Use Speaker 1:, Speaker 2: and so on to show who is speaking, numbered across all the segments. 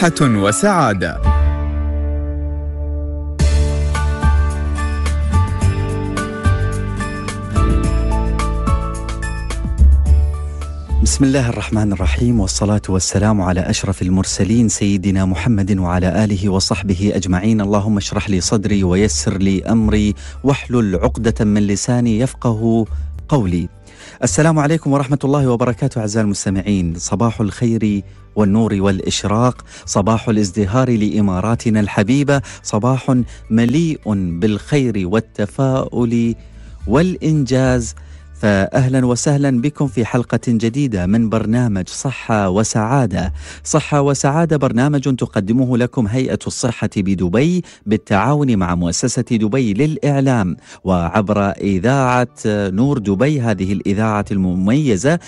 Speaker 1: صحة وسعادة بسم الله الرحمن الرحيم والصلاة والسلام على أشرف المرسلين سيدنا محمد وعلى آله وصحبه أجمعين اللهم اشرح لي صدري ويسر لي أمري واحلل عقدة من لساني يفقه قولي السلام عليكم ورحمة الله وبركاته أعزائي المستمعين صباح الخير والنور والاشراق صباح الازدهار لاماراتنا الحبيبه صباح مليء بالخير والتفاؤل والانجاز فاهلا وسهلا بكم في حلقه جديده من برنامج صحه وسعاده. صحه وسعاده برنامج تقدمه لكم هيئه الصحه بدبي بالتعاون مع مؤسسه دبي للاعلام وعبر اذاعه نور دبي هذه الاذاعه المميزه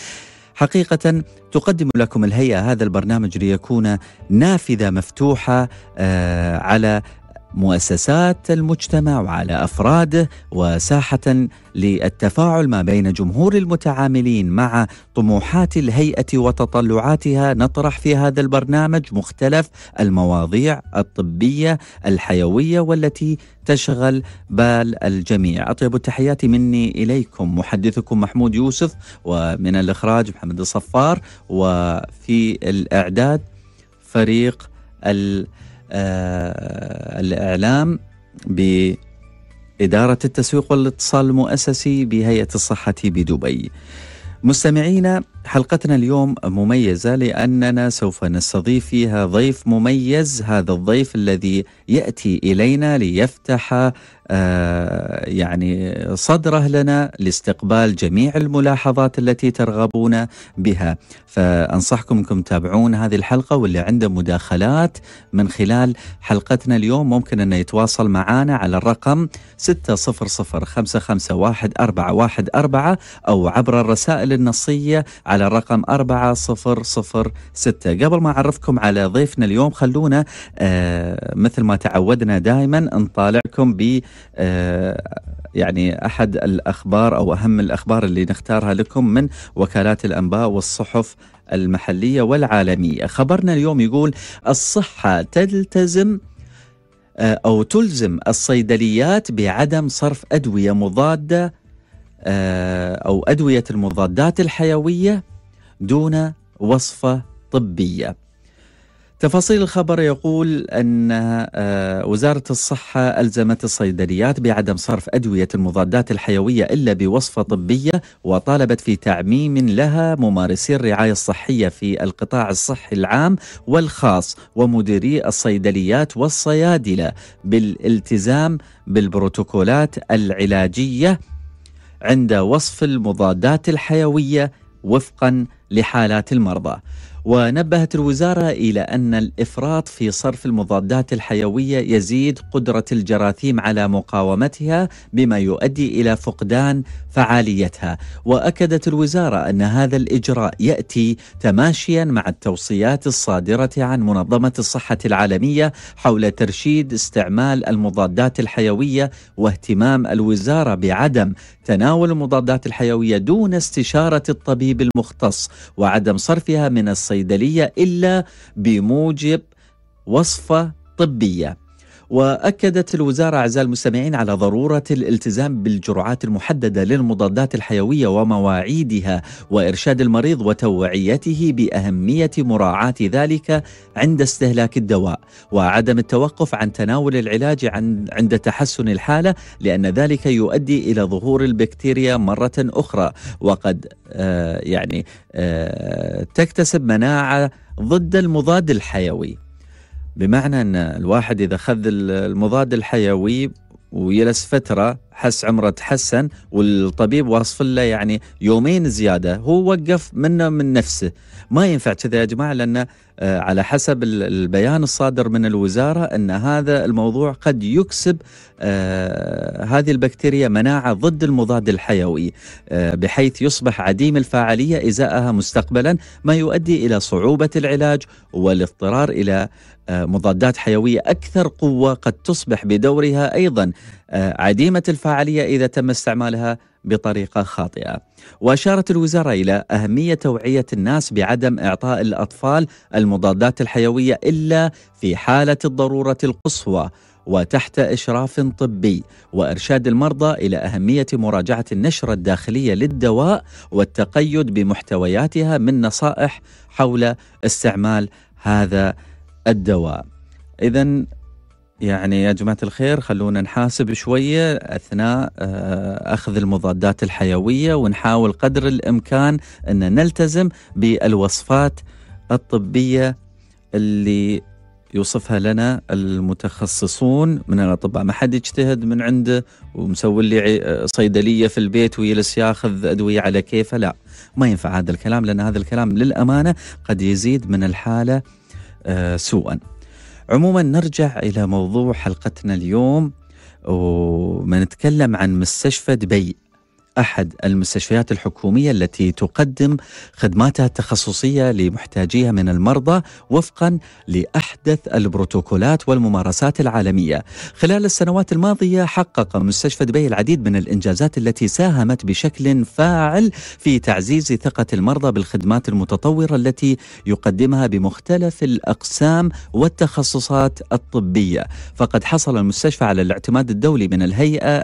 Speaker 1: حقيقة تقدم لكم الهيئة هذا البرنامج ليكون نافذة مفتوحة آه، على مؤسسات المجتمع وعلى افراده وساحه للتفاعل ما بين جمهور المتعاملين مع طموحات الهيئه وتطلعاتها نطرح في هذا البرنامج مختلف المواضيع الطبيه الحيويه والتي تشغل بال الجميع اطيب التحيات مني اليكم محدثكم محمود يوسف ومن الاخراج محمد الصفار وفي الاعداد فريق ال آه، الإعلام بإدارة التسويق والاتصال المؤسسي بهيئة الصحة بدبي مستمعينا حلقتنا اليوم مميزة لأننا سوف نستضيف فيها ضيف مميز هذا الضيف الذي يأتي إلينا ليفتح آه، يعني صدره لنا لاستقبال جميع الملاحظات التي ترغبون بها فأنصحكم أنكم تتابعون هذه الحلقة واللي عنده مداخلات من خلال حلقتنا اليوم ممكن أنه يتواصل معنا على الرقم 600551414 أو عبر الرسائل النصية على الرقم 4006 قبل ما أعرفكم على ضيفنا اليوم خلونا آه، مثل ما تعودنا دائما نطالعكم ب آه، يعني احد الاخبار او اهم الاخبار اللي نختارها لكم من وكالات الانباء والصحف المحليه والعالميه. خبرنا اليوم يقول الصحه تلتزم آه، او تلزم الصيدليات بعدم صرف ادويه مضاده آه، او ادويه المضادات الحيويه دون وصفه طبيه. تفاصيل الخبر يقول أن آه، وزارة الصحة ألزمت الصيدليات بعدم صرف أدوية المضادات الحيوية إلا بوصفة طبية وطالبت في تعميم لها ممارسي الرعاية الصحية في القطاع الصحي العام والخاص ومديري الصيدليات والصيادلة بالالتزام بالبروتوكولات العلاجية عند وصف المضادات الحيوية وفقا لحالات المرضى. ونبهت الوزارة إلى أن الإفراط في صرف المضادات الحيوية يزيد قدرة الجراثيم على مقاومتها بما يؤدي إلى فقدان فعاليتها وأكدت الوزارة أن هذا الإجراء يأتي تماشيا مع التوصيات الصادرة عن منظمة الصحة العالمية حول ترشيد استعمال المضادات الحيوية واهتمام الوزارة بعدم تناول المضادات الحيوية دون استشارة الطبيب المختص وعدم صرفها من الصحة الصيدلية إلا بموجب وصفة طبية واكدت الوزاره اعزائي المستمعين على ضروره الالتزام بالجرعات المحدده للمضادات الحيويه ومواعيدها وارشاد المريض وتوعيته باهميه مراعاه ذلك عند استهلاك الدواء وعدم التوقف عن تناول العلاج عند تحسن الحاله لان ذلك يؤدي الى ظهور البكتيريا مره اخرى وقد آه يعني آه تكتسب مناعه ضد المضاد الحيوي بمعنى ان الواحد اذا اخذ المضاد الحيوي ويلس فتره حس عمره تحسن والطبيب واصف له يعني يومين زياده هو وقف منه من نفسه ما ينفع كذا يا جماعه لان آه، على حسب البيان الصادر من الوزاره ان هذا الموضوع قد يكسب آه، هذه البكتيريا مناعه ضد المضاد الحيوي آه، بحيث يصبح عديم الفاعليه ازاءها مستقبلا ما يؤدي الى صعوبه العلاج والاضطرار الى آه، مضادات حيويه اكثر قوه قد تصبح بدورها ايضا آه، عديمه الفاعليه اذا تم استعمالها بطريقه خاطئه. واشارت الوزاره الى اهميه توعيه الناس بعدم اعطاء الاطفال المضادات الحيويه الا في حاله الضروره القصوى وتحت اشراف طبي وارشاد المرضى الى اهميه مراجعه النشره الداخليه للدواء والتقيد بمحتوياتها من نصائح حول استعمال هذا الدواء إذا يعني يا جماعة الخير خلونا نحاسب شوية أثناء آه، أخذ المضادات الحيوية ونحاول قدر الإمكان أن نلتزم بالوصفات الطبية اللي يوصفها لنا المتخصصون من الاطباء ما حد يجتهد من عنده ومسوي لي آه، صيدليه في البيت ويجلس ياخذ ادويه على كيفه لا ما ينفع هذا الكلام لان هذا الكلام للامانه قد يزيد من الحاله آه، سوءا عموما نرجع إلى موضوع حلقتنا اليوم ونتكلم عن مستشفى دبي احد المستشفيات الحكوميه التي تقدم خدماتها التخصصيه لمحتاجيها من المرضى وفقا لاحدث البروتوكولات والممارسات العالميه. خلال السنوات الماضيه حقق مستشفى دبي العديد من الانجازات التي ساهمت بشكل فاعل في تعزيز ثقه المرضى بالخدمات المتطوره التي يقدمها بمختلف الاقسام والتخصصات الطبيه، فقد حصل المستشفى على الاعتماد الدولي من الهيئه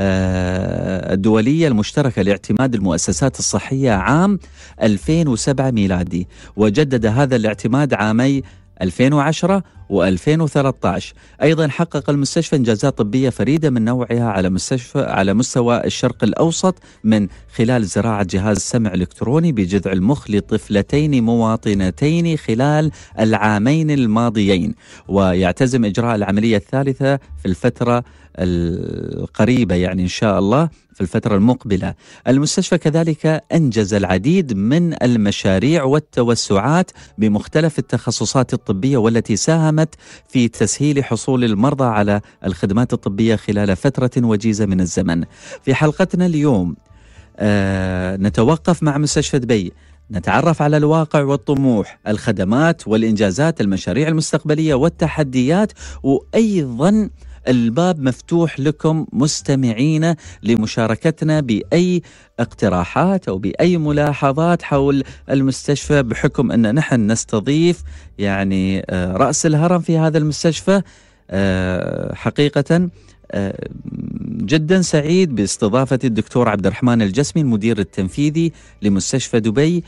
Speaker 1: آه، الدولية المشتركة لاعتماد المؤسسات الصحية عام 2007 ميلادي وجدد هذا الاعتماد عامي 2010 و2013 أيضا حقق المستشفى إنجازات طبية فريدة من نوعها على مستشفى على مستوى الشرق الأوسط من خلال زراعة جهاز سمع إلكتروني بجذع المخ لطفلتين مواطنتين خلال العامين الماضيين ويعتزم إجراء العملية الثالثة في الفترة القريبة يعني إن شاء الله في الفترة المقبلة. المستشفى كذلك أنجز العديد من المشاريع والتوسعات بمختلف التخصصات الطبية والتي ساهم ساهمت في تسهيل حصول المرضى على الخدمات الطبية خلال فترة وجيزة من الزمن في حلقتنا اليوم آه نتوقف مع مستشفى دبي نتعرف على الواقع والطموح الخدمات والإنجازات المشاريع المستقبلية والتحديات وأيضا الباب مفتوح لكم مستمعين لمشاركتنا بأي اقتراحات أو بأي ملاحظات حول المستشفى بحكم أن نحن نستضيف يعني آه، رأس الهرم في هذا المستشفى آه، حقيقة آه، جدا سعيد باستضافة الدكتور عبد الرحمن الجسمي المدير التنفيذي لمستشفى دبي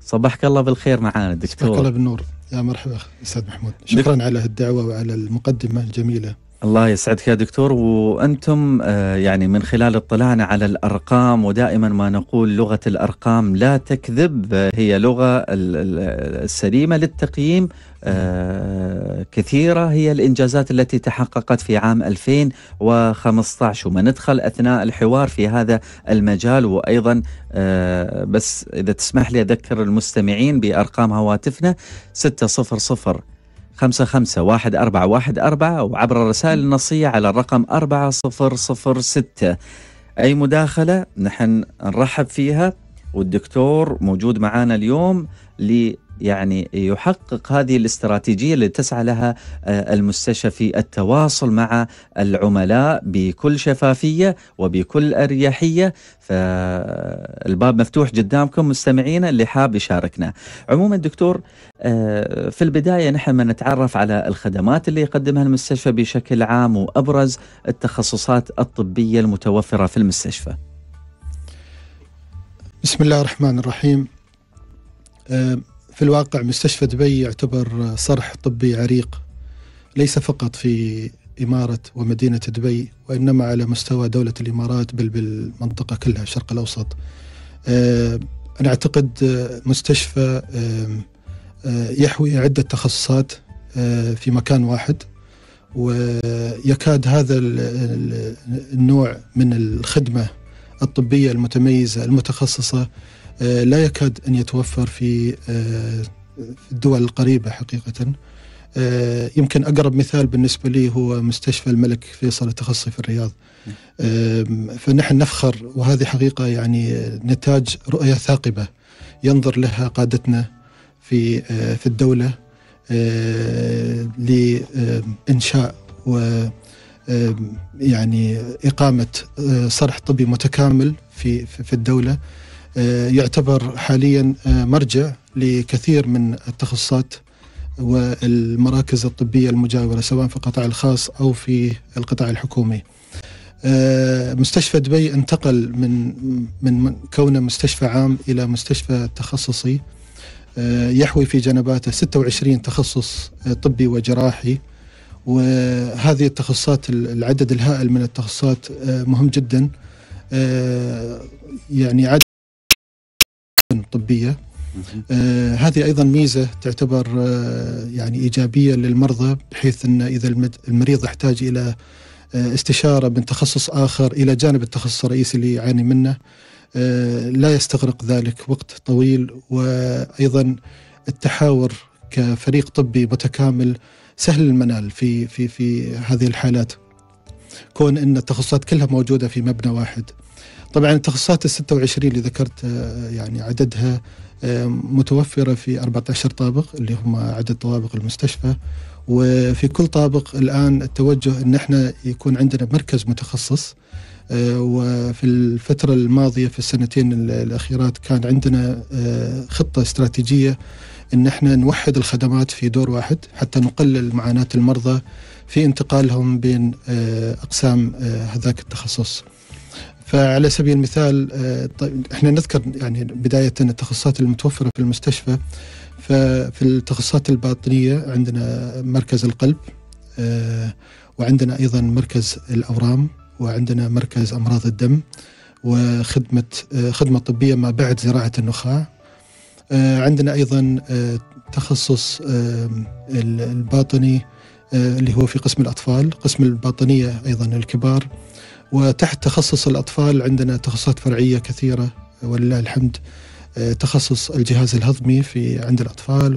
Speaker 1: صبحك الله بالخير معنا دكتور صباحك الله
Speaker 2: بالنور يا مرحبا استاذ محمود شكرا على الدعوه وعلى المقدمه الجميله
Speaker 1: الله يسعدك يا دكتور وانتم آه، يعني من خلال اطلاعنا على الارقام ودائما ما نقول لغه الارقام لا تكذب هي لغه السليمه للتقييم آه، كثيره هي الانجازات التي تحققت في عام 2015 وما ندخل اثناء الحوار في هذا المجال وايضا آه، بس اذا تسمح لي اذكر المستمعين بارقام هواتفنا 600 خمسة خمسة واحد أربعة واحد أربعة وعبر الرسائل النصية على الرقم أربعة صفر صفر ستة أي مداخلة نحن نرحب فيها والدكتور موجود معنا اليوم يعني يحقق هذه الاستراتيجيه اللي تسعى لها آه، المستشفي في التواصل مع العملاء بكل شفافيه وبكل اريحيه فالباب مفتوح قدامكم مستمعينا اللي حاب يشاركنا. عموما دكتور آه، في البدايه نحن ما نتعرف على الخدمات اللي يقدمها المستشفى بشكل عام وابرز التخصصات الطبيه المتوفره في المستشفى. بسم الله
Speaker 2: الرحمن الرحيم. آه، في الواقع مستشفى دبي يعتبر صرح طبي عريق ليس فقط في إمارة ومدينة دبي وإنما على مستوى دولة الإمارات بل بالمنطقة كلها الشرق الأوسط آه، أنا أعتقد مستشفى آه، آه، يحوي عدة تخصصات في مكان واحد ويكاد هذا النوع من الخدمة الطبية المتميزة المتخصصة آه، لا يكاد أن يتوفر في آه، الدول القريبة حقيقة آه، يمكن أقرب مثال بالنسبة لي هو مستشفى الملك فيصل التخصصي في الرياض فنحن نفخر وهذه حقيقة يعني نتاج رؤية ثاقبة ينظر لها قادتنا في في الدولة لإنشاء و يعني إقامة صرح طبي متكامل في في الدولة آه، يعتبر حاليا آه، مرجع لكثير من التخصصات والمراكز الطبية المجاورة سواء في القطاع الخاص أو في القطاع الحكومي آه، مستشفى دبي انتقل من من كونه مستشفى عام إلى مستشفى تخصصي يحوي في جنباته 26 تخصص طبي وجراحي وهذه التخصصات العدد الهائل من التخصصات مهم جدا يعني عدد طبيه آه هذه ايضا ميزه تعتبر آه يعني ايجابيه للمرضى بحيث ان اذا المريض احتاج الى آه استشاره من تخصص اخر الى جانب التخصص الرئيسي اللي يعاني منه آه لا يستغرق ذلك وقت طويل وايضا التحاور كفريق طبي متكامل سهل المنال في في في هذه الحالات كون ان التخصصات كلها موجوده في مبنى واحد طبعا التخصصات ال 26 اللي ذكرت آه، يعني عددها آه، متوفرة في 14 طابق اللي هم عدد طوابق المستشفى وفي كل طابق الآن التوجه أن احنا يكون عندنا مركز متخصص آه، وفي الفترة الماضية في السنتين الأخيرات كان عندنا خطة استراتيجية أن احنا نوحد الخدمات في دور واحد حتى نقلل معاناة المرضى في انتقالهم بين أقسام هذاك التخصص فعلى سبيل المثال آه، طيب، احنا نذكر يعني بدايه التخصصات المتوفره في المستشفى ففي التخصصات الباطنيه عندنا مركز القلب آه، وعندنا ايضا مركز الاورام وعندنا مركز امراض الدم وخدمه آه، خدمه طبيه ما بعد زراعه النخاع عندنا ايضا تخصص الباطني اللي هو في قسم الاطفال قسم الباطنيه ايضا الكبار وتحت تخصص الأطفال عندنا تخصصات فرعية كثيرة ولله الحمد آه، تخصص الجهاز الهضمي في عند الأطفال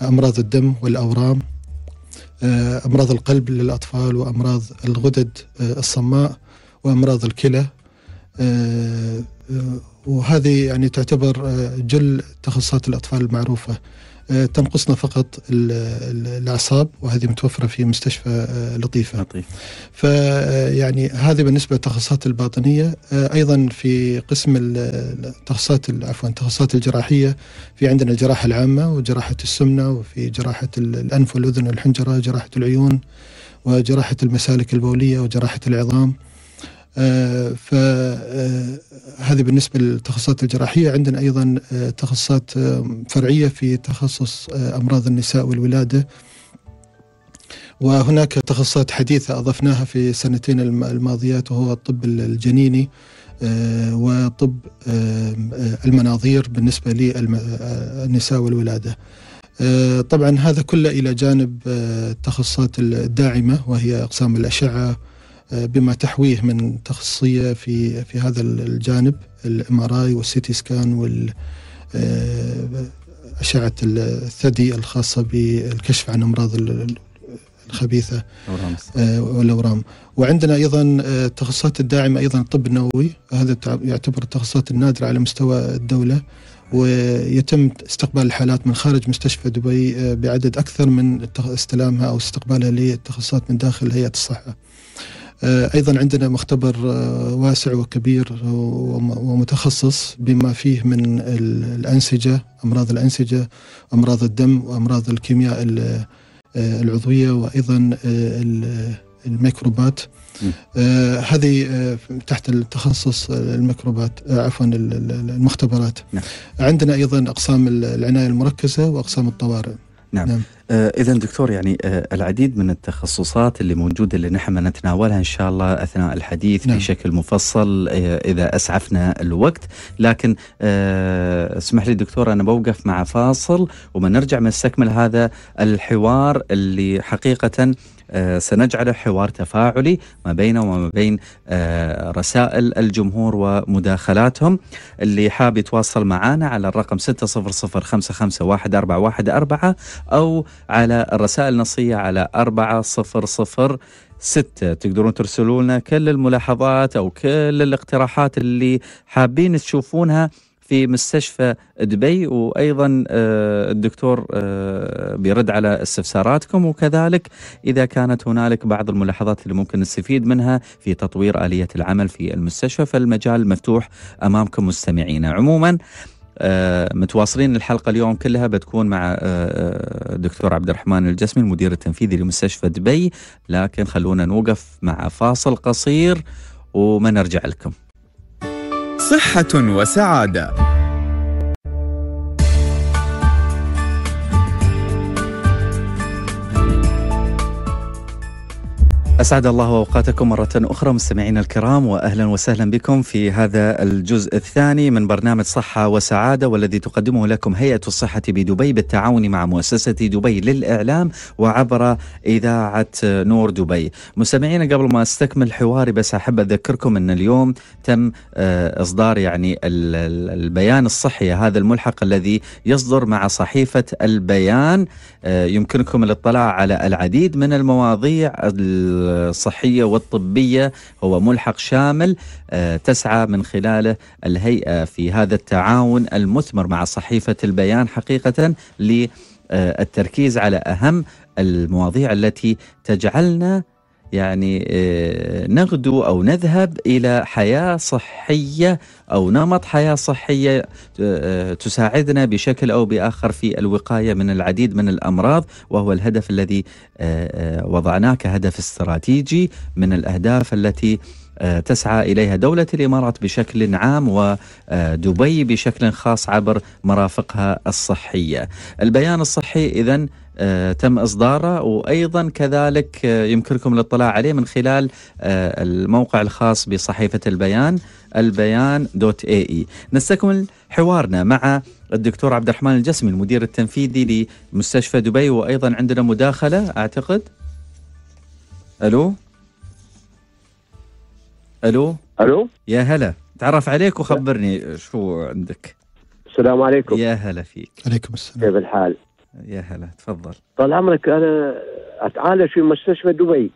Speaker 2: وأمراض الدم والأورام آه، أمراض القلب للأطفال وأمراض الغدد آه، الصماء وأمراض الكلى وهذه يعني تعتبر جل تخصصات الأطفال المعروفة آه، تنقصنا فقط الاعصاب وهذه متوفره في مستشفى آه، لطيفه. لطيف. فيعني آه، هذه بالنسبه للتخصصات الباطنيه ايضا في قسم التخصصات عفوا التخصصات الجراحيه في عندنا الجراحه العامه وجراحه السمنه وفي جراحه الانف والاذن والحنجره، جراحه العيون وجراحه المسالك البوليه وجراحه العظام. آه، فهذه آه، بالنسبة للتخصصات الجراحية عندنا أيضا آه، تخصصات فرعية في تخصص أمراض النساء والولادة وهناك تخصصات حديثة أضفناها في السنتين الماضيات وهو الطب الجنيني وطب المناظير بالنسبة للنساء والولادة طبعا هذا كله إلى جانب التخصصات الداعمة وهي أقسام الأشعة آه، بما تحويه من تخصصيه في في هذا الجانب الام ار اي والسيتي سكان وال آه، اشعه الثدي الخاصه بالكشف عن امراض الخبيثه آه، والاورام وعندنا ايضا التخصصات الداعمه ايضا الطب النووي هذا يعتبر التخصصات النادره على مستوى الدوله ويتم استقبال الحالات من خارج مستشفى دبي بعدد اكثر من استلامها او استقبالها للتخصصات من داخل هيئه الصحه. آه، ايضا عندنا مختبر آه، واسع وكبير ومتخصص بما فيه من الانسجه امراض الانسجه امراض الدم وامراض الكيمياء آه، العضويه وايضا الميكروبات آه هذه آه تحت التخصص الميكروبات آه عفوا المختبرات نعم. عندنا ايضا اقسام العنايه المركزه واقسام الطوارئ نعم, نعم.
Speaker 1: آه اذا دكتور يعني آه العديد من التخصصات اللي موجوده اللي نحن نتناولها ان شاء الله اثناء الحديث نعم. بشكل مفصل آه اذا اسعفنا الوقت لكن آه اسمح لي دكتور انا بوقف مع فاصل وما نرجع نستكمل هذا الحوار اللي حقيقه آه، سنجعله حوار تفاعلي ما بينه وما بين آه، رسائل الجمهور ومداخلاتهم اللي حاب يتواصل معنا على الرقم 6005514114 أو على الرسائل النصية على 4006 ستة تقدرون ترسلوا لنا كل الملاحظات أو كل الاقتراحات اللي حابين تشوفونها في مستشفى دبي وايضا آه، الدكتور آه، بيرد على استفساراتكم وكذلك اذا كانت هنالك بعض الملاحظات اللي ممكن نستفيد منها في تطوير اليه العمل في المستشفى فالمجال مفتوح امامكم مستمعينا عموما آه، متواصلين الحلقه اليوم كلها بتكون مع الدكتور عبد الرحمن الجسمي المدير التنفيذي لمستشفى دبي لكن خلونا نوقف مع فاصل قصير وما نرجع لكم صحة وسعادة أسعد الله أوقاتكم مرة أخرى مستمعينا الكرام وأهلا وسهلا بكم في هذا الجزء الثاني من برنامج صحة وسعادة والذي تقدمه لكم هيئة الصحة بدبي بالتعاون مع مؤسسة دبي للإعلام وعبر إذاعة نور دبي. مستمعينا قبل ما أستكمل حواري بس أحب أذكركم أن اليوم تم آه، إصدار يعني البيان الصحي هذا الملحق الذي يصدر مع صحيفة البيان آه، يمكنكم الاطلاع على العديد من المواضيع الصحية والطبية هو ملحق شامل آه، تسعى من خلاله الهيئة في هذا التعاون المثمر مع صحيفة البيان حقيقة للتركيز على أهم المواضيع التي تجعلنا يعني آه، نغدو او نذهب الى حياه صحيه او نمط حياه صحيه آه، تساعدنا بشكل او باخر في الوقايه من العديد من الامراض وهو الهدف الذي آه، وضعناه كهدف استراتيجي من الاهداف التي تسعى اليها دوله الامارات بشكل عام ودبي بشكل خاص عبر مرافقها الصحيه. البيان الصحي اذا آه، تم إصداره وأيضا كذلك آه، يمكنكم الاطلاع عليه من خلال آه، الموقع الخاص بصحيفة البيان البيان دوت اي اي e. نستكمل حوارنا مع الدكتور عبد الرحمن الجسمي المدير التنفيذي لمستشفى دبي وأيضا عندنا مداخلة أعتقد ألو ألو ألو يا هلا تعرف عليك وخبرني شو عندك السلام عليكم يا هلا فيك عليكم السلام كيف الحال يا هلا تفضل
Speaker 3: طال عمرك انا اتعالج في مستشفى دبي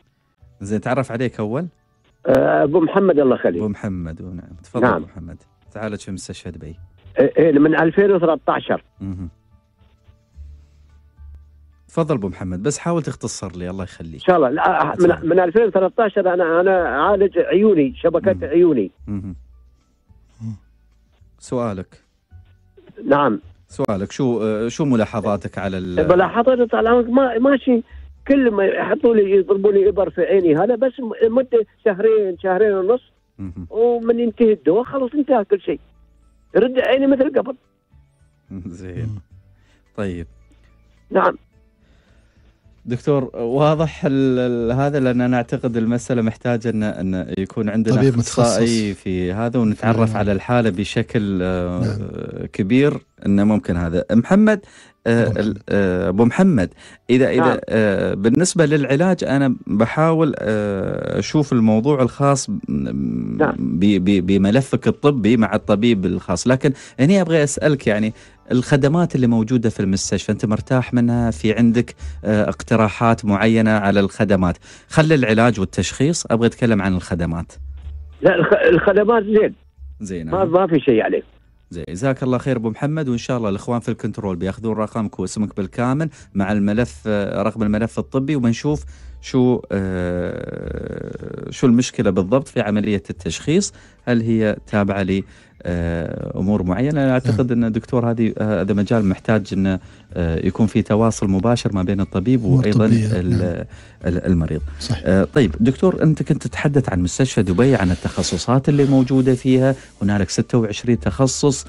Speaker 3: زين تعرف عليك اول آه، ابو محمد الله يخليك ابو محمد نعم تفضل نعم. ابو محمد
Speaker 1: تعالج في مستشفى دبي
Speaker 3: ايه, إيه، من 2013
Speaker 1: اها تفضل ابو محمد بس حاول تختصر لي الله يخليك ان شاء الله لا آه، من, من
Speaker 3: 2013 انا انا اعالج عيوني شبكات عيوني
Speaker 1: اها سؤالك نعم سؤالك شو شو ملاحظاتك على ال...
Speaker 3: ملاحظات طال عمرك ما ماشي كل ما يحطوا لي يضربوا لي ابر في عيني هذا بس مده شهرين شهرين ونص ومن ينتهي الدواء خلاص انتهى كل شيء رد عيني مثل قبل
Speaker 1: زين طيب نعم دكتور واضح هذا لان انا اعتقد المساله محتاجه ان ان يكون عندنا طبيب اخصائي في هذا ونتعرف نعم. على الحاله بشكل آه، نعم. كبير انه ممكن هذا محمد آه، آه، ابو محمد اذا اذا نعم. بالنسبه للعلاج انا بحاول اشوف الموضوع الخاص نعم. بملفك الطبي مع الطبيب الخاص لكن هنا ابغى اسالك يعني الخدمات اللي موجوده في المستشفى انت مرتاح منها في عندك آه، اقتراحات معينه على الخدمات خلي العلاج والتشخيص ابغى اتكلم عن الخدمات
Speaker 3: لا الخدمات زين زين ما, ما في شيء عليك
Speaker 1: زين جزاك الله خير ابو محمد وان شاء الله الاخوان في الكنترول بياخذون رقمك واسمك بالكامل مع الملف آه، رقم الملف الطبي وبنشوف شو آه شو المشكله بالضبط في عمليه التشخيص هل هي تابعه آه، امور معينه انا اعتقد ان دكتور هذه آه، هذا مجال محتاج انه آه، يكون في تواصل مباشر ما بين الطبيب وايضا نعم. المريض. صحيح. طيب دكتور انت كنت تتحدث عن مستشفى دبي عن التخصصات اللي موجوده فيها، هنالك 26 تخصص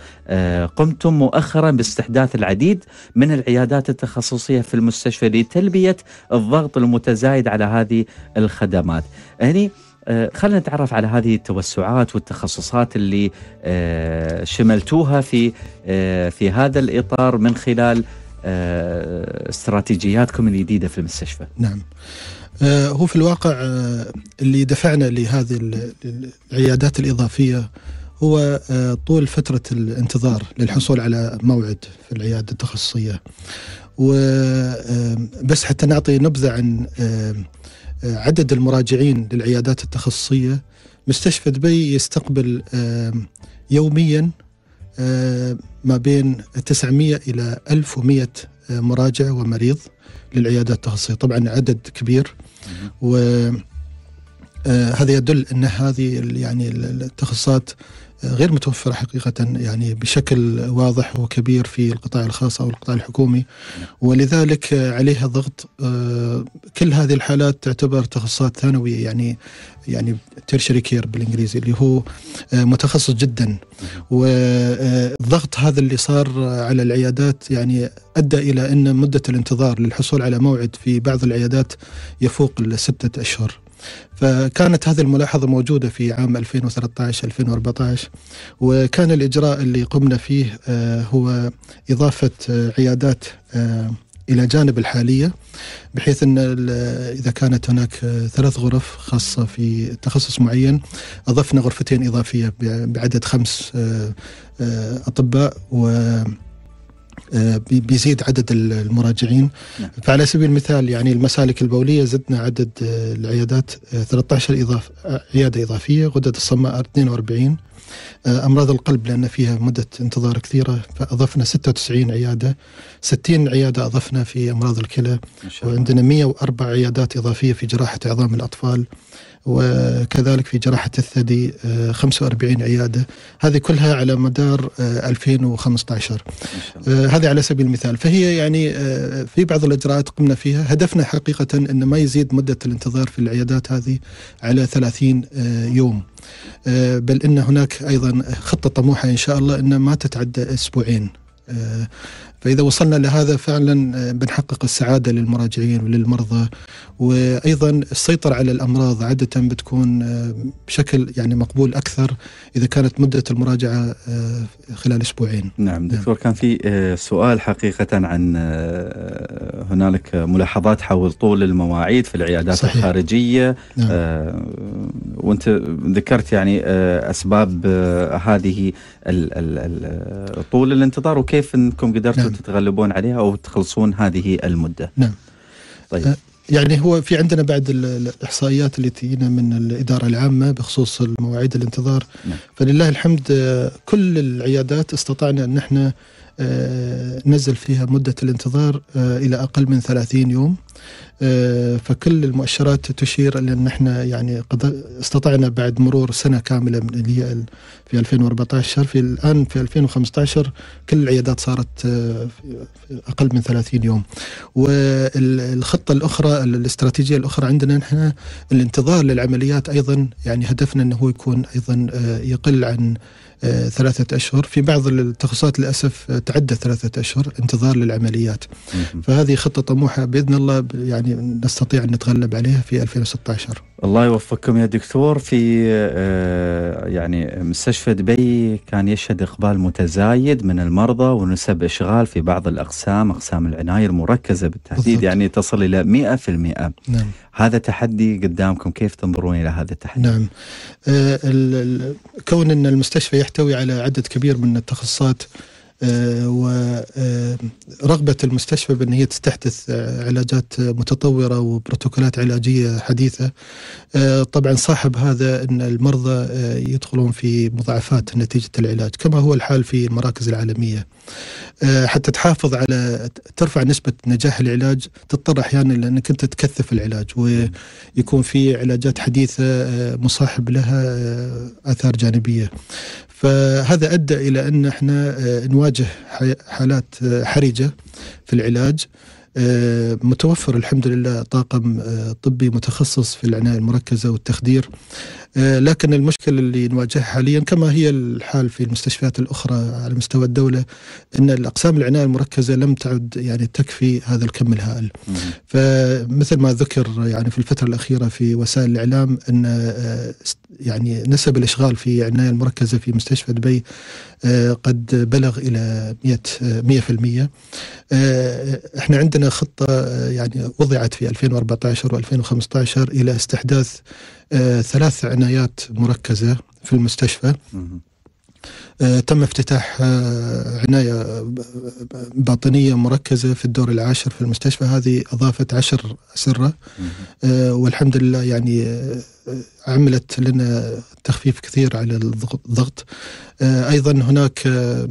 Speaker 1: قمتم مؤخرا باستحداث العديد من العيادات التخصصيه في المستشفى لتلبيه الضغط المتزايد على هذه الخدمات. هني يعني آه، خلينا نتعرف على هذه التوسعات والتخصصات اللي آه، شملتوها في آه، في هذا الاطار من خلال استراتيجياتكم الجديده في المستشفى.
Speaker 2: نعم. هو في الواقع اللي دفعنا لهذه العيادات الاضافيه هو طول فتره الانتظار للحصول على موعد في العياده التخصصيه. وبس حتى نعطي نبذه عن عدد المراجعين للعيادات التخصصية مستشفى دبي يستقبل آه، يوميا آه، ما بين 900 إلى 1100 آه، مراجع ومريض للعيادات التخصصية طبعا عدد كبير وهذا يدل ان هذه يعني التخصصات غير متوفرة حقيقة يعني بشكل واضح وكبير في القطاع الخاص أو القطاع الحكومي ولذلك عليها ضغط آه، كل هذه الحالات تعتبر تخصصات ثانوية يعني يعني تيرشري كير بالانجليزي اللي هو آه، متخصص جدا والضغط آه، هذا اللي صار على العيادات يعني ادى الى ان مده الانتظار للحصول على موعد في بعض العيادات يفوق السته اشهر فكانت هذه الملاحظة موجودة في عام 2013 2014 وكان الإجراء اللي قمنا فيه آه، هو إضافة آه، عيادات آه، الى جانب الحاليه بحيث ان اذا كانت هناك ثلاث غرف خاصه في تخصص معين اضفنا غرفتين اضافيه بعدد خمس اطباء و آه، بيزيد عدد المراجعين نعم. فعلى سبيل المثال يعني المسالك البوليه زدنا عدد آه، العيادات 13 آه، اضافه عياده اضافيه غدد الصماء 42 امراض القلب لان فيها مده انتظار كثيره فاضفنا 96 عياده 60 عياده اضفنا في امراض الكلى وعندنا 104 عيادات اضافيه في جراحه عظام الاطفال وكذلك في جراحة الثدي 45 آه، عيادة هذه كلها على مدار 2015 آه، آه، هذه على سبيل المثال فهي يعني في بعض الإجراءات قمنا فيها هدفنا حقيقة أن ما يزيد مدة الانتظار في العيادات هذه على 30 يوم بل ان هناك ايضا خطه طموحه ان شاء الله ان ما تتعدى اسبوعين فإذا وصلنا لهذا فعلا آه، بنحقق السعادة للمراجعين وللمرضى وأيضا السيطرة على الأمراض عادة بتكون آه، بشكل يعني مقبول أكثر إذا كانت مدة المراجعة آه، خلال أسبوعين
Speaker 1: نعم،, نعم دكتور كان في سؤال حقيقة عن هنالك ملاحظات حول طول المواعيد في العيادات صحيح. الخارجية نعم. وانت ذكرت يعني اسباب هذه طول الانتظار وكيف انكم قدرتوا نعم. تتغلبون عليها او تخلصون هذه المده. نعم. طيب. آه، يعني
Speaker 2: هو في عندنا بعد الاحصائيات اللي تجينا من الاداره العامه بخصوص مواعيد الانتظار نعم. فلله الحمد آه، كل العيادات استطعنا ان احنا آه، نزل فيها مدة الانتظار آه، إلى أقل من 30 يوم آه، فكل المؤشرات تشير إلى أن احنا يعني قد استطعنا بعد مرور سنة كاملة من اللي هي في 2014 في الآن في 2015 كل العيادات صارت أقل من 30 يوم والخطة الأخرى الاستراتيجية الأخرى عندنا نحن الانتظار للعمليات أيضا يعني هدفنا أنه يكون أيضا يقل عن آه، ثلاثة أشهر في بعض التخصصات للأسف آه، تعدى ثلاثة أشهر انتظار للعمليات فهذه خطة طموحة بإذن الله يعني نستطيع أن نتغلب عليها في 2016
Speaker 1: الله يوفقكم يا دكتور في آه، يعني مستشفى دبي كان يشهد اقبال متزايد من المرضى ونسب اشغال في بعض الاقسام اقسام العنايه المركزه بالتحديد يعني تصل الى 100% نعم. هذا تحدي قدامكم كيف تنظرون الى هذا التحدي؟
Speaker 2: نعم آه، كون ان المستشفى يحتوي على عدد كبير من التخصصات آه، ورغبة آه، المستشفى بأن هي تستحدث آه، علاجات متطورة وبروتوكولات علاجية حديثة طبعا صاحب هذا أن المرضى يدخلون في مضاعفات نتيجة العلاج كما هو الحال في المراكز العالمية آه، حتى تحافظ على ترفع نسبة نجاح العلاج تضطر أحيانا لأنك أنت تكثف العلاج ويكون في علاجات حديثة آه، مصاحب لها آه، آثار جانبية فهذا أدى إلى أن احنا نواجه حالات حرجة في العلاج متوفر الحمد لله طاقم طبي متخصص في العناية المركزة والتخدير آه، لكن المشكله اللي نواجهها حاليا كما هي الحال في المستشفيات الاخرى على مستوى الدوله ان الاقسام العنايه المركزه لم تعد يعني تكفي هذا الكم الهائل. فمثل ما ذكر يعني في الفتره الاخيره في وسائل الاعلام ان آه، يعني نسب الاشغال في العنايه المركزه في مستشفى دبي آه، قد بلغ الى 100 100% احنا عندنا خطه يعني وضعت في 2014 و2015 الى استحداث آه، ثلاث عنايات مركزة في المستشفى آه، تم افتتاح آه، عناية باطنية مركزة في الدور العاشر في المستشفى هذه أضافت عشر أسرة والحمد لله يعني عملت لنا تخفيف كثير على الضغط أيضا هناك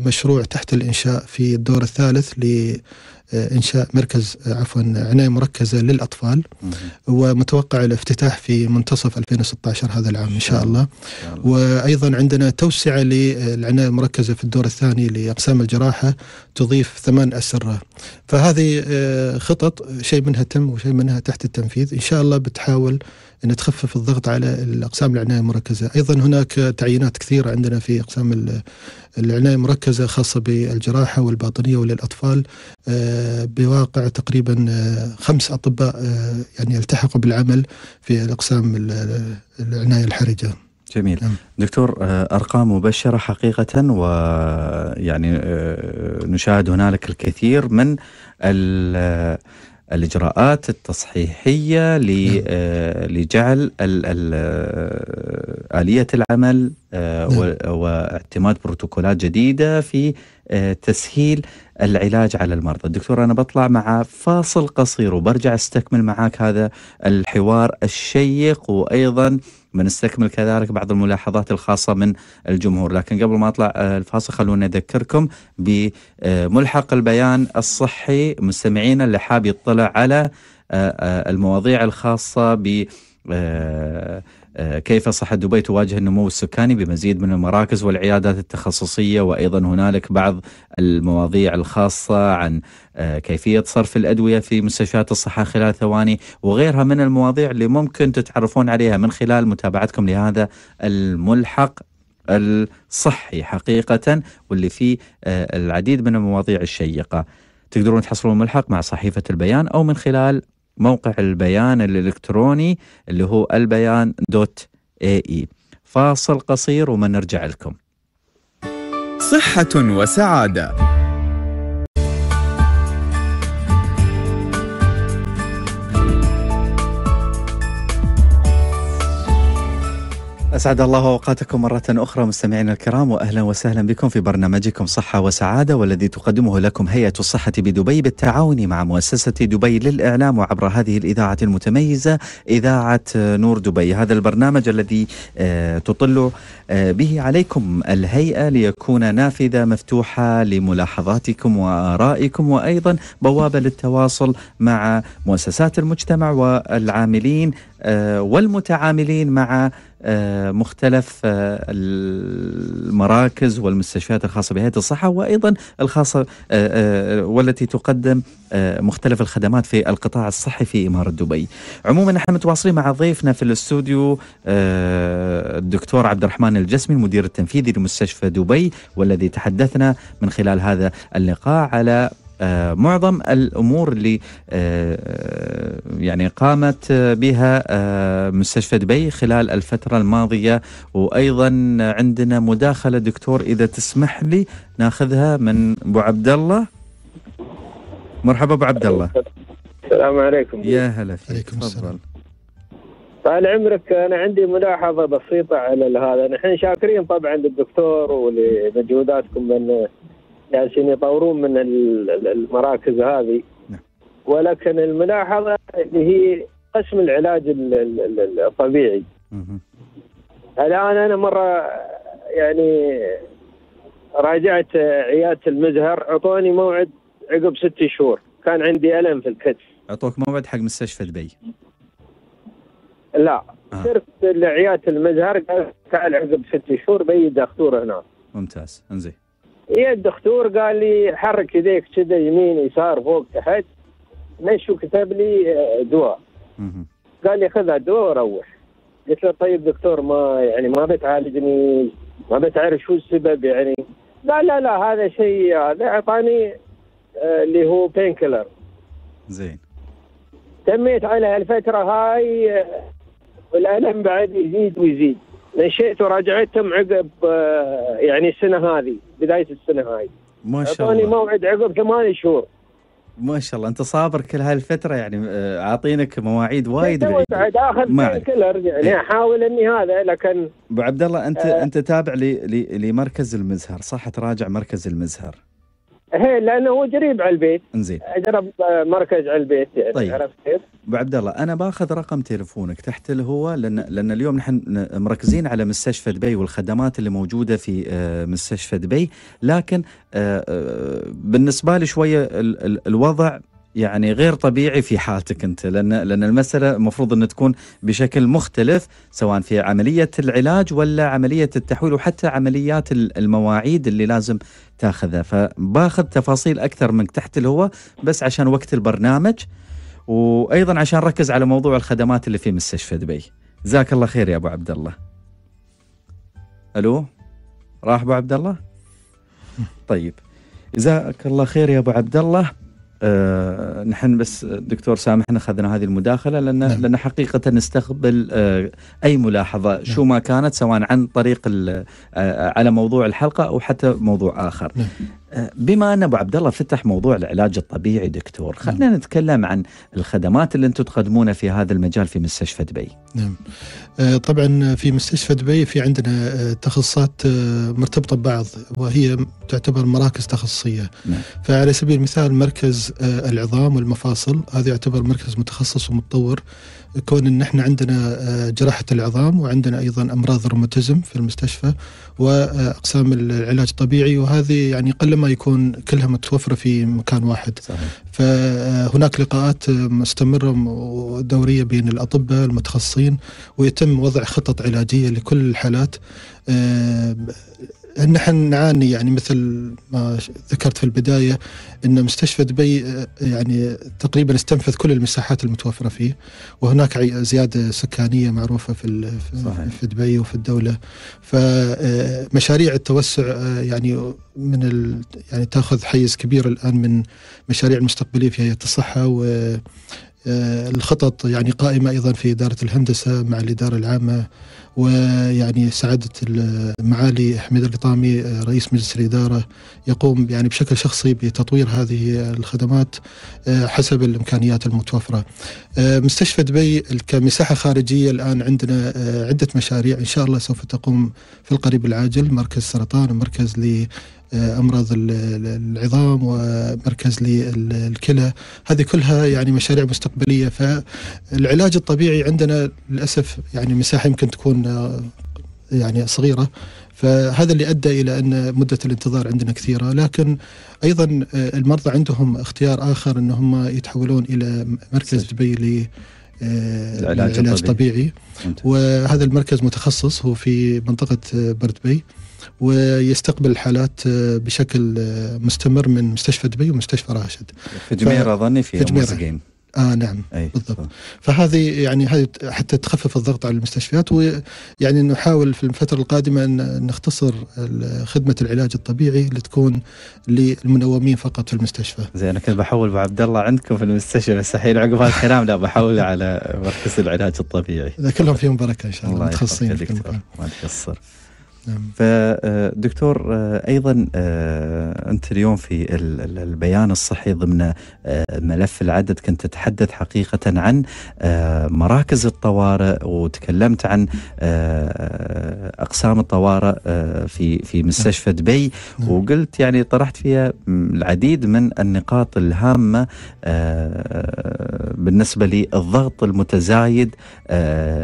Speaker 2: مشروع تحت الإنشاء في الدور الثالث انشاء مركز آه، عفوا عنايه مركزه للاطفال ومتوقع الافتتاح في منتصف 2016 هذا العام ان شاء الله وايضا عندنا توسعه للعنايه المركزه في الدور الثاني لاقسام الجراحه تضيف ثمان اسره فهذه آه، خطط شيء منها تم وشيء منها تحت التنفيذ ان شاء الله بتحاول أن تخفف الضغط على الأقسام العناية المركزة أيضا هناك تعيينات كثيرة عندنا في أقسام العناية المركزة خاصة بالجراحة والباطنية وللأطفال آه، بواقع تقريبا آه، خمس أطباء آه، يعني التحقوا بالعمل في الأقسام العناية الحرجة
Speaker 1: جميل نعم. دكتور ارقام مبشره حقيقه ويعني نشاهد هنالك الكثير من الاجراءات التصحيحيه آه، لجعل آه، اليه العمل آه، نعم. واعتماد بروتوكولات جديده في تسهيل العلاج على المرضى دكتور أنا بطلع مع فاصل قصير وبرجع استكمل معاك هذا الحوار الشيق وأيضا بنستكمل كذلك بعض الملاحظات الخاصة من الجمهور لكن قبل ما أطلع آه، الفاصل خلونا نذكركم بملحق البيان الصحي مستمعينا اللي حاب يطلع على آه، آه، المواضيع الخاصة ب آه، كيف صحة دبي تواجه النمو السكاني بمزيد من المراكز والعيادات التخصصية وأيضا هنالك بعض المواضيع الخاصة عن آه، كيفية صرف الأدوية في مستشفيات الصحة خلال ثواني وغيرها من المواضيع اللي ممكن تتعرفون عليها من خلال متابعتكم لهذا الملحق الصحي حقيقة واللي فيه آه، العديد من المواضيع الشيقة تقدرون تحصلون الملحق مع صحيفة البيان أو من خلال موقع البيان الإلكتروني اللي هو البيان دوت اي اي فاصل قصير وما نرجع لكم صحة وسعادة أسعد الله أوقاتكم مرة أخرى مستمعينا الكرام وأهلا وسهلا بكم في برنامجكم صحة وسعادة والذي تقدمه لكم هيئة الصحة بدبي بالتعاون مع مؤسسة دبي للإعلام وعبر هذه الإذاعة المتميزة إذاعة نور دبي هذا البرنامج الذي آه، تطل آه، به عليكم الهيئة ليكون نافذة مفتوحة لملاحظاتكم وآرائكم وأيضا بوابة للتواصل مع مؤسسات المجتمع والعاملين آه، والمتعاملين مع آه، مختلف آه، المراكز والمستشفيات الخاصه بهيئه الصحه وايضا الخاصه والتي تقدم مختلف الخدمات في القطاع الصحي في اماره دبي. عموما احنا متواصلين مع ضيفنا في الاستوديو الدكتور عبد الرحمن الجسمي المدير التنفيذي لمستشفى دبي والذي تحدثنا من خلال هذا اللقاء على آه، معظم الامور اللي آه، يعني قامت بها آه، مستشفى دبي خلال الفتره الماضيه وايضا عندنا مداخله دكتور اذا تسمح لي ناخذها من ابو عبد الله مرحبا ابو عبد الله
Speaker 3: السلام عليكم يا
Speaker 1: هلا فيك عليكم السلام
Speaker 3: طال عمرك انا عندي ملاحظه بسيطه على هذا نحن شاكرين طبعا للدكتور ولمجهوداتكم من جالسين يطورون من المراكز هذه نعم. ولكن الملاحظه اللي هي قسم العلاج الطبيعي الان انا مره يعني راجعت عياده المزهر اعطوني موعد عقب ست شهور كان عندي الم في الكتف
Speaker 1: اعطوك موعد حق مستشفى دبي
Speaker 3: لا آه. لعياده المزهر قال تعال عقب ست شهور بيد دكتور هناك
Speaker 1: ممتاز انزين
Speaker 3: يا إيه، الدكتور قال لي حرك يديك كذا يمين يسار فوق تحت مش وكتب لي آه، دواء قال لي خذ الدواء وروح قلت له طيب دكتور ما يعني ما بتعالجني ما بتعرف شو السبب يعني قال لا لا هذا شيء هذا اعطاني آه، اللي هو بين كيلر زين تميت على هالفتره هاي آه، والالم بعد يزيد ويزيد نشأت وراجعتهم عقب آه، يعني السنه هذه بدايه السنه هاي ما شاء الله اعطوني موعد عقب ثمان شهور
Speaker 1: ما شاء الله انت صابر كل هالفتره يعني آه، عاطينك مواعيد وايد بعيد اخذ
Speaker 3: كلر يعني احاول اني هذا لكن
Speaker 1: ابو عبد الله انت آه انت تابع لمركز المزهر صح تراجع مركز المزهر
Speaker 3: ايه لانه هو قريب على البيت انزين اقرب آه، مركز على البيت يعني طيب. عرفت كيف؟
Speaker 1: ابو عبد الله انا باخذ رقم تليفونك تحت الهواء لان لان اليوم نحن مركزين على مستشفى دبي والخدمات اللي موجوده في آه، مستشفى دبي لكن آه، بالنسبه لي شويه الوضع يعني غير طبيعي في حالتك انت لان لان المساله المفروض ان تكون بشكل مختلف سواء في عمليه العلاج ولا عمليه التحويل وحتى عمليات المواعيد اللي لازم تاخذها فباخذ تفاصيل اكثر منك تحت الهواء بس عشان وقت البرنامج وايضا عشان ركز على موضوع الخدمات اللي في مستشفى دبي جزاك الله خير يا ابو عبد الله الو راح ابو عبد الله طيب جزاك الله خير يا ابو عبد الله آه نحن بس دكتور سامحنا اخذنا هذه المداخله لان نعم. لان حقيقه نستقبل آه اي ملاحظه نعم. شو ما كانت سواء عن طريق آه، على موضوع الحلقه او حتى موضوع اخر نعم. بما ان ابو عبد الله فتح موضوع العلاج الطبيعي دكتور، خلينا نعم. نتكلم عن الخدمات اللي انتم تقدمونها في هذا المجال في مستشفى دبي.
Speaker 2: نعم. آه، طبعا في مستشفى دبي في عندنا آه، تخصصات آه، مرتبطه ببعض وهي تعتبر مراكز تخصصيه. نعم. فعلى سبيل المثال مركز العظام والمفاصل هذا يعتبر مركز متخصص ومتطور كون ان احنا عندنا آه، جراحه العظام وعندنا ايضا امراض روماتيزم في المستشفى واقسام العلاج الطبيعي وهذه يعني قلما يكون كلها متوفره في مكان واحد صحيح. فهناك لقاءات مستمره ودوريه بين الاطباء المتخصصين ويتم وضع خطط علاجيه لكل الحالات آه، نحن نعاني يعني مثل ما ذكرت في البدايه ان مستشفى دبي آه، يعني تقريبا استنفذ كل المساحات المتوفره فيه وهناك زياده سكانيه معروفه في في دبي وفي الدوله فمشاريع آه، التوسع آه، يعني من ال يعني تاخذ حيز كبير الان من مشاريع المستقبليه في هيئه الصحه و الخطط يعني قائمه ايضا في اداره الهندسه مع الاداره العامه ويعني سعادة معالي حميد القطامي رئيس مجلس الإدارة يقوم يعني بشكل شخصي بتطوير هذه الخدمات آه، حسب الإمكانيات المتوفرة آه، مستشفى دبي كمساحة خارجية الآن عندنا آه، عدة مشاريع إن شاء الله سوف تقوم في القريب العاجل مركز سرطان ومركز ل امراض العظام ومركز للكلى هذه كلها يعني مشاريع مستقبليه فالعلاج الطبيعي عندنا للاسف يعني مساحه يمكن تكون آه، يعني صغيره فهذا اللي ادى الى ان مده الانتظار عندنا كثيره لكن ايضا آه، المرضى عندهم اختيار اخر ان هم يتحولون الى مركز دبي ل آه، العلاج الطبيعي, الطبيعي. وهذا المركز متخصص هو في منطقه بردبي ويستقبل الحالات بشكل مستمر من مستشفى دبي ومستشفى راشد
Speaker 1: في جميرة ف... ظني في, في جميرة.
Speaker 2: اه نعم أي. بالضبط صح. فهذه يعني هذه حتى تخفف الضغط على المستشفيات ويعني نحاول في الفتره القادمه ان نختصر خدمه العلاج الطبيعي لتكون للمنومين فقط في المستشفى.
Speaker 1: زين انا كنت بحول ابو عبد الله عندكم في المستشفى بس الحين عقب الكلام لا بحول على مركز العلاج الطبيعي.
Speaker 2: كلهم فيهم بركه ان شاء الله, الله متخصصين. الله يخليك
Speaker 1: ما تقصر. نعم. فدكتور آه، ايضا آه، انت اليوم في البيان الصحي ضمن آه، ملف العدد كنت تتحدث حقيقه عن مراكز الطوارئ وتكلمت عن اقسام الطوارئ في في مستشفى نعم. دبي نعم. وقلت يعني طرحت فيها العديد من النقاط الهامه بالنسبه للضغط المتزايد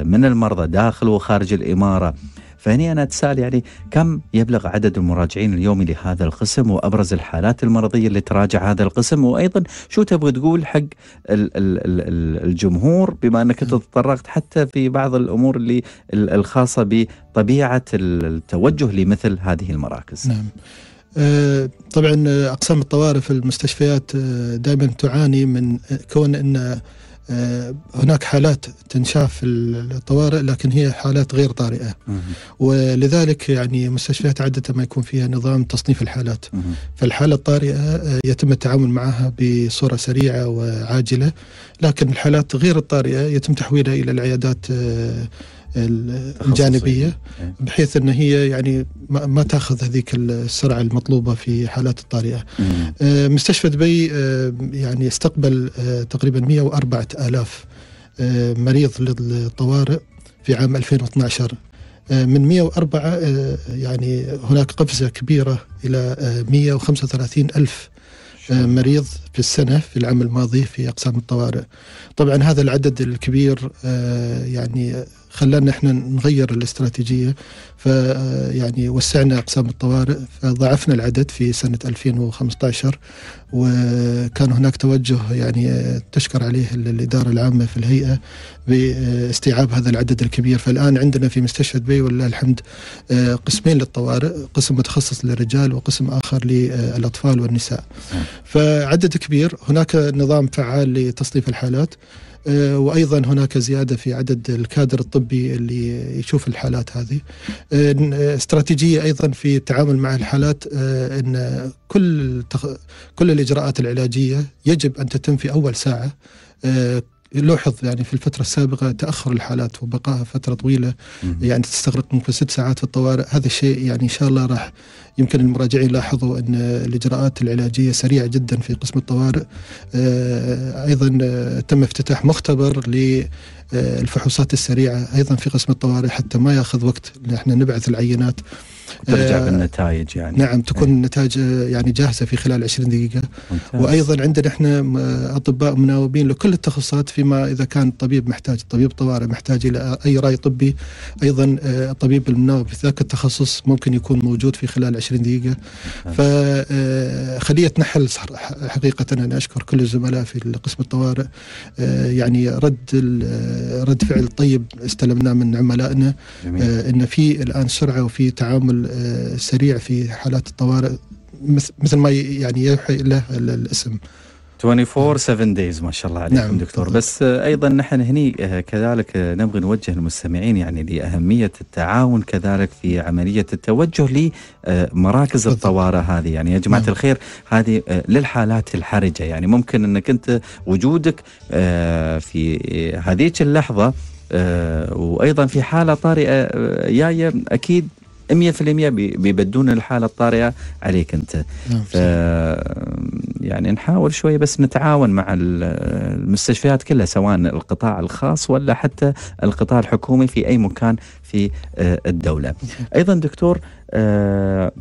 Speaker 1: من المرضى داخل وخارج الاماره فهني أنا أتساءل يعني كم يبلغ عدد المراجعين اليومي لهذا القسم وأبرز الحالات المرضية اللي تراجع هذا القسم وأيضا شو تبغى تقول حق الجمهور بما أنك تطرقت حتى في بعض الأمور اللي الخاصة بطبيعة التوجه لمثل هذه المراكز
Speaker 2: نعم أه، طبعا اقسام الطوارئ في المستشفيات أه، دائما تعاني من أه، كون ان آه، هناك حالات تنشاف الطوارئ لكن هي حالات غير طارئه ولذلك يعني المستشفيات عاده ما يكون فيها نظام تصنيف الحالات فالحاله الطارئه آه، يتم التعامل معها بصوره سريعه وعاجله لكن الحالات غير الطارئه يتم تحويلها الى العيادات آه، الجانبيه بحيث ان هي يعني ما تاخذ هذيك السرعه المطلوبه في حالات الطارئه. آه، مستشفى دبي آه، يعني استقبل آه، تقريبا 104 آلاف مريض للطوارئ في عام 2012 من 104 يعني هناك قفزة كبيرة إلى 135 ألف مريض في السنة في العام الماضي في أقسام الطوارئ طبعا هذا العدد الكبير يعني خلانا احنا نغير الاستراتيجيه فيعني وسعنا اقسام الطوارئ فضعفنا العدد في سنه 2015 وكان هناك توجه يعني تشكر عليه الاداره العامه في الهيئه باستيعاب هذا العدد الكبير فالان عندنا في مستشفى دبي ولله الحمد قسمين للطوارئ قسم متخصص للرجال وقسم اخر للاطفال والنساء نعم. فعدد كبير هناك نظام فعال لتصنيف الحالات آه، وايضا هناك زياده في عدد الكادر الطبي اللي يشوف الحالات هذه آه، آه، استراتيجيه ايضا في التعامل مع الحالات ان كل كل الاجراءات العلاجيه يجب ان تتم في اول ساعه لوحظ يعني في الفترة السابقة تأخر الحالات وبقائها فترة طويلة يعني تستغرق ممكن ست ساعات في الطوارئ هذا الشيء يعني إن شاء الله راح يمكن المراجعين لاحظوا أن الإجراءات العلاجية سريعة جدا في قسم الطوارئ آه، أيضا آه، تم افتتاح مختبر ل آه، الفحوصات السريعة أيضا في قسم الطوارئ حتى ما يأخذ وقت احنا نبعث العينات وترجع آه
Speaker 1: بالنتائج يعني نعم
Speaker 2: تكون إيه. آه. النتائج يعني جاهزه في خلال 20 دقيقه ممتاز. وايضا عندنا احنا اطباء مناوبين لكل التخصصات فيما اذا كان الطبيب محتاج طبيب طوارئ محتاج الى اي راي طبي ايضا آه، الطبيب المناوب في ذاك التخصص ممكن يكون موجود في خلال 20 دقيقه فخليه آه، نحل حقيقه انا اشكر كل الزملاء في قسم الطوارئ آه، يعني رد رد فعل طيب استلمناه من عملائنا ان في الان سرعه وفي تعامل سريع في حالات الطوارئ مثل ما يعني يوحي له الاسم
Speaker 1: 24 7 دايز ما شاء الله عليكم نعم دكتور بالضبط. بس ايضا نحن هني آه، كذلك نبغي نوجه المستمعين يعني لاهميه التعاون كذلك في عمليه التوجه لمراكز آه، الطوارئ هذه يعني يا جماعه نعم. الخير هذه آه، للحالات الحرجه يعني ممكن انك انت وجودك في هذيك اللحظه وايضا في حاله طارئه جايه اكيد 100% بيبدون الحاله الطارئه عليك انت نعم، ف يعني نحاول شويه بس نتعاون مع المستشفيات كلها سواء القطاع الخاص ولا حتى القطاع الحكومي في اي مكان في آه، الدوله نعم. ايضا دكتور آه،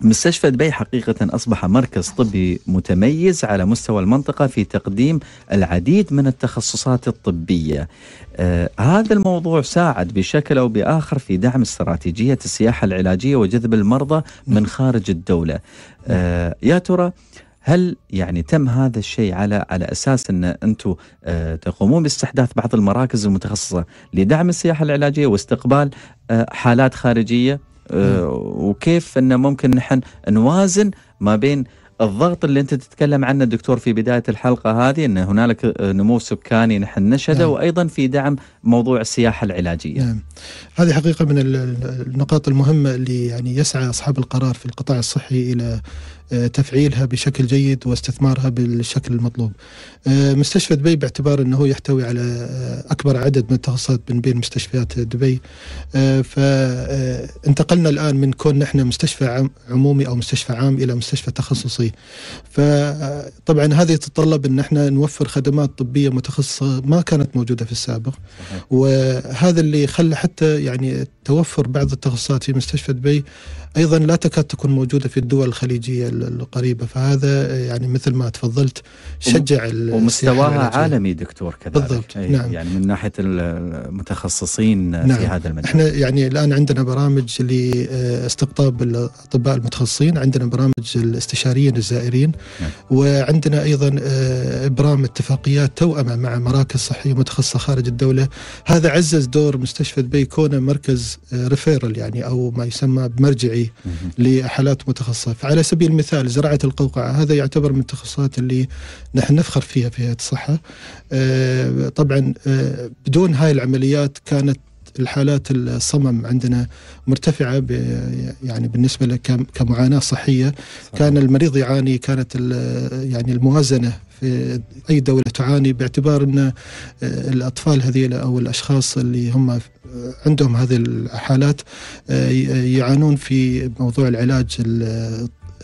Speaker 1: مستشفى دبي حقيقة أصبح مركز طبي متميز على مستوى المنطقة في تقديم العديد من التخصصات الطبية آه هذا الموضوع ساعد بشكل أو بآخر في دعم استراتيجية السياحة العلاجية وجذب المرضى من خارج الدولة آه يا ترى هل يعني تم هذا الشيء على على اساس ان انتم آه، تقومون باستحداث بعض المراكز المتخصصه لدعم السياحه العلاجيه واستقبال آه، حالات خارجيه؟ آه، وكيف أن ممكن نحن نوازن ما بين الضغط اللي انت تتكلم عنه دكتور في بدايه الحلقه هذه ان هنالك آه، نمو سكاني نحن نشهده نعم. وايضا في دعم موضوع السياحه العلاجيه. نعم.
Speaker 2: هذه حقيقه من النقاط المهمه اللي يعني يسعى اصحاب القرار في القطاع الصحي الى آه، تفعيلها بشكل جيد واستثمارها بالشكل المطلوب. آه، مستشفى دبي باعتبار انه يحتوي على آه، اكبر عدد من التخصصات من بين مستشفيات دبي فانتقلنا الان من كون نحن مستشفى عمومي او مستشفى عام الى مستشفى تخصصي. فطبعا هذا يتطلب ان احنا نوفر خدمات طبيه متخصصه ما كانت موجوده في السابق. وهذا اللي خلى حتى يعني توفر بعض التخصصات في مستشفى دبي ايضا لا تكاد تكون موجوده في الدول الخليجيه القريبه فهذا يعني مثل ما تفضلت شجع ومستواها عالمي
Speaker 1: دكتور كذلك بالضبط نعم. يعني من ناحيه المتخصصين نعم. في هذا المجال
Speaker 2: احنا يعني الان عندنا برامج لاستقطاب الاطباء المتخصصين عندنا برامج الاستشاريين الزائرين نعم. وعندنا ايضا آه، ابرام اتفاقيات توأمه مع مراكز صحيه متخصصه خارج الدوله هذا عزز دور مستشفى دبي كونه مركز ريفيرال آه، يعني او ما يسمى بمرجعي لحالات متخصصه، فعلى سبيل المثال زراعه القوقعه هذا يعتبر من التخصصات اللي نحن نفخر فيها في هيئه الصحه. آه، طبعا آه، بدون هاي العمليات كانت الحالات الصمم عندنا مرتفعه يعني بالنسبه كمعاناه صحيه صحيح. كان المريض يعاني كانت يعني الموازنه في اي دوله تعاني باعتبار ان آه، الاطفال هذه او الاشخاص اللي هم آه، عندهم هذه الحالات آه، يعانون في موضوع العلاج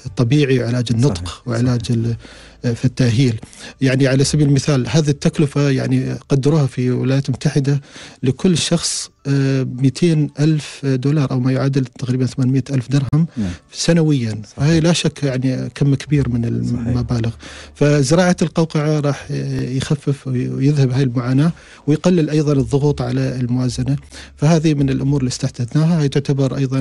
Speaker 2: الطبيعي وعلاج النطق صحيح. وعلاج صحيح. آه، في التأهيل يعني على سبيل المثال هذه التكلفة يعني قدروها في الولايات المتحدة لكل شخص 200 آه، ألف دولار أو ما يعادل تقريبا 800 ألف درهم نعم. سنويا هاي لا شك يعني كم كبير من المبالغ صحيح. فزراعة القوقعة راح آه، يخفف ويذهب هاي المعاناة ويقلل أيضا الضغوط على الموازنة فهذه من الأمور اللي استحدثناها هي تعتبر أيضا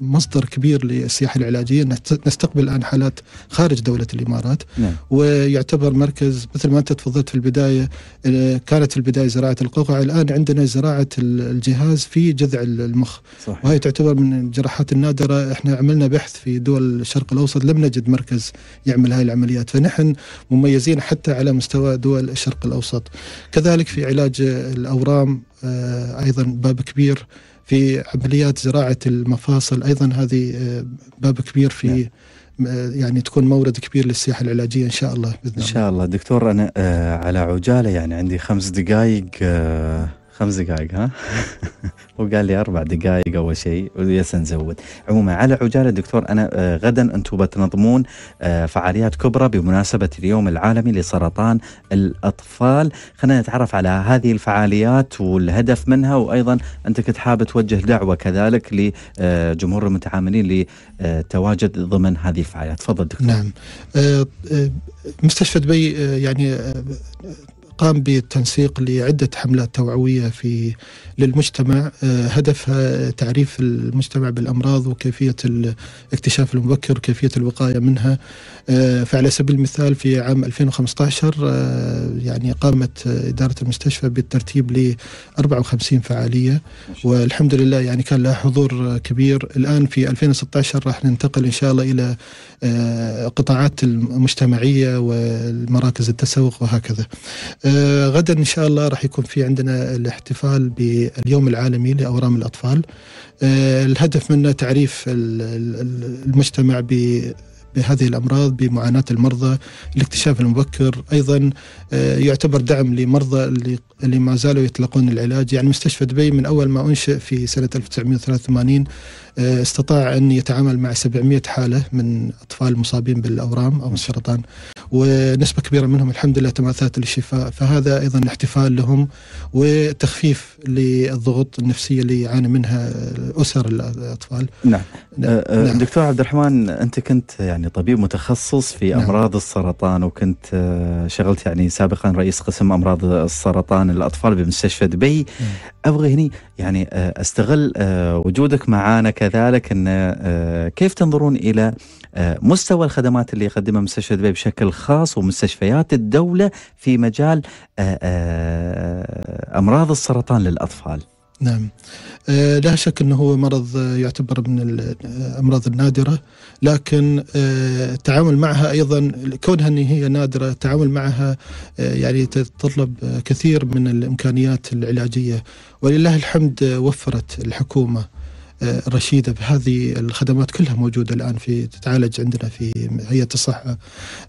Speaker 2: مصدر كبير للسياحه العلاجيه نستقبل الان حالات خارج دوله الامارات نعم. ويعتبر مركز مثل ما انت تفضلت في البدايه آه، كانت في البدايه زراعه القوقعه الان عندنا زراعه الجهاز في جذع المخ صحيح. وهي تعتبر من الجراحات النادره احنا عملنا بحث في دول الشرق الاوسط لم نجد مركز يعمل هذه العمليات فنحن مميزين حتى على مستوى دول الشرق الاوسط كذلك في علاج الاورام آه، ايضا باب كبير في عمليات زراعه المفاصل ايضا هذه آه، باب كبير في نعم. آه، يعني تكون مورد كبير للسياحه العلاجيه ان شاء الله
Speaker 1: باذن الله. ان شاء الله دكتور انا آه، على عجاله يعني عندي خمس دقائق خمس دقائق ها وقال لي اربع دقائق اول شيء ويس نزود عموما على عجاله دكتور انا آه، غدا انتم بتنظمون آه، فعاليات كبرى بمناسبه اليوم العالمي لسرطان الاطفال خلينا نتعرف على هذه الفعاليات والهدف منها وايضا انت كنت حابب توجه دعوه كذلك لجمهور آه، المتعاملين للتواجد ضمن هذه الفعاليات تفضل دكتور
Speaker 2: نعم مستشفى دبي يعني قام بالتنسيق لعدة حملات توعوية في للمجتمع آه، هدفها تعريف المجتمع بالأمراض وكيفية الاكتشاف المبكر وكيفية الوقاية منها آه، فعلى سبيل المثال في عام 2015 آه، يعني قامت إدارة المستشفى بالترتيب ل 54 فعالية والحمد لله يعني كان لها حضور كبير الآن في 2016 راح ننتقل إن شاء الله إلى آه، قطاعات المجتمعية والمراكز التسوق وهكذا غدا إن شاء الله راح يكون في عندنا الاحتفال باليوم العالمي لأورام الأطفال الهدف منه تعريف المجتمع ب بهذه الأمراض بمعاناة المرضى الاكتشاف المبكر أيضا آه، يعتبر دعم لمرضى اللي, اللي ما زالوا يتلقون العلاج يعني مستشفى دبي من أول ما أنشئ في سنة 1983 آه، استطاع أن يتعامل مع 700 حالة من أطفال مصابين بالأورام أو السرطان ونسبة كبيرة منهم الحمد لله تماثلت للشفاء فهذا أيضا احتفال لهم وتخفيف للضغوط النفسية اللي يعاني منها أسر الأطفال
Speaker 1: نعم, نعم. آه، نعم. دكتور عبد الرحمن أنت كنت يعني يعني طبيب متخصص في نعم. امراض السرطان وكنت آه، شغلت يعني سابقا رئيس قسم امراض السرطان الاطفال بمستشفى دبي نعم. ابغى هني يعني آه، استغل آه، وجودك معنا كذلك ان كيف تنظرون الى مستوى الخدمات اللي يقدمها مستشفى دبي بشكل خاص ومستشفيات الدوله في مجال امراض السرطان للاطفال.
Speaker 2: نعم آه، لا شك انه هو مرض آه، يعتبر من الامراض آه، النادره لكن التعامل معها ايضا كونها ان هي نادره التعامل معها يعني تتطلب كثير من الامكانيات العلاجيه ولله الحمد وفرت الحكومه رشيده بهذه الخدمات كلها موجوده الان في تتعالج عندنا في هيئه الصحه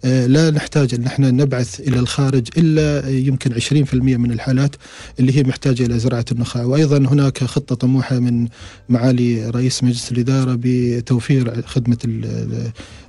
Speaker 2: آه، لا نحتاج ان احنا نبعث الى الخارج الا يمكن 20% من الحالات اللي هي محتاجه الى زراعه النخاع وايضا هناك خطه طموحه من معالي رئيس مجلس الاداره بتوفير خدمه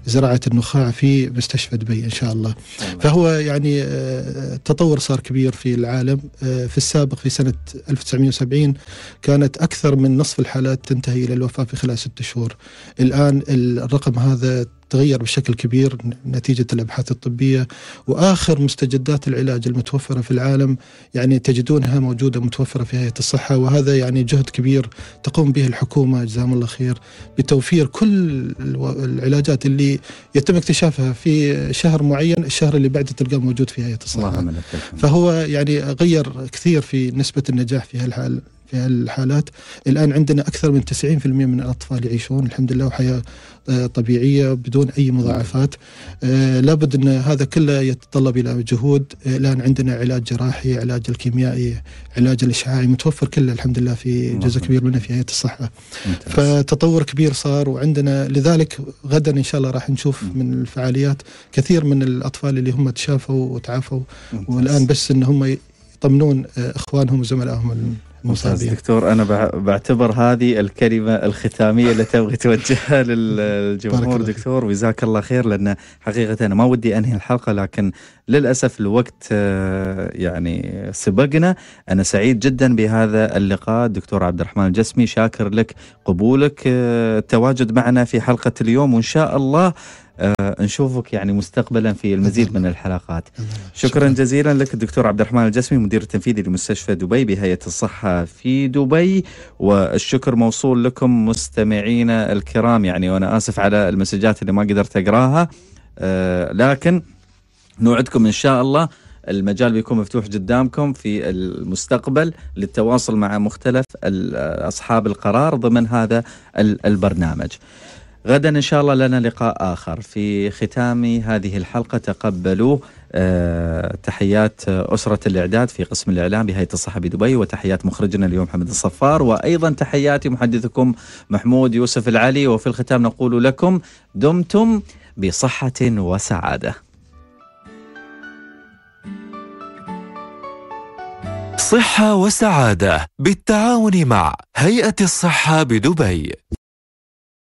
Speaker 2: زراعه النخاع في مستشفى دبي ان شاء الله فهو يعني التطور آه، صار كبير في العالم آه، في السابق في سنه 1970 كانت اكثر من نصف الحالات تنتهي هي الى الوفاه في خلال ستة شهور. الان الرقم هذا تغير بشكل كبير نتيجه الابحاث الطبيه واخر مستجدات العلاج المتوفره في العالم يعني تجدونها موجوده متوفره في هيئه الصحه وهذا يعني جهد كبير تقوم به الحكومه جزاهم الله خير بتوفير كل العلاجات اللي يتم اكتشافها في شهر معين الشهر اللي بعده تلقاه موجود في هيئه الصحه. فهو يعني غير كثير في نسبه النجاح في هالحال في هالحالات الآن عندنا أكثر من 90% من الأطفال يعيشون الحمد لله وحياة آه، طبيعية بدون أي مضاعفات آه، لابد أن هذا كله يتطلب إلى جهود الآن عندنا علاج جراحي علاج الكيميائي علاج الإشعاعي متوفر كله الحمد لله في جزء كبير منه في هيئة الصحة ممتاز. فتطور كبير صار وعندنا لذلك غدا إن شاء الله راح نشوف من الفعاليات كثير من الأطفال اللي هم تشافوا وتعافوا ممتاز. والآن بس أن هم يطمنون آه، اخوانهم وزملائهم
Speaker 1: ممتاز دكتور أنا بعتبر هذه الكلمة الختامية اللي تبغي توجهها للجمهور دكتور وجزاك الله خير لأن حقيقة أنا ما ودي أنهي الحلقة لكن للأسف الوقت آه، يعني سبقنا أنا سعيد جدا بهذا اللقاء دكتور عبد الرحمن الجسمي شاكر لك قبولك آه، التواجد معنا في حلقة اليوم وإن شاء الله آه، نشوفك يعني مستقبلا في المزيد من الحلقات شكرا جزيلا لك الدكتور عبد الرحمن الجسمي مدير التنفيذي لمستشفى دبي بهيئة الصحة في دبي والشكر موصول لكم مستمعينا الكرام يعني وأنا آسف على المسجات اللي ما قدرت أقراها آه، لكن نوعدكم إن شاء الله المجال بيكون مفتوح قدامكم في المستقبل للتواصل مع مختلف آه، اصحاب القرار ضمن هذا البرنامج. غدا إن شاء الله لنا لقاء آخر في ختام هذه الحلقة تقبلوا آه، تحيات آه، أسرة الإعداد في قسم الإعلام بهيئة الصحة بدبي وتحيات مخرجنا اليوم محمد الصفار وأيضا تحياتي محدثكم محمود يوسف العلي وفي الختام نقول لكم دمتم بصحة وسعادة
Speaker 3: صحة وسعادة بالتعاون مع هيئة الصحة بدبي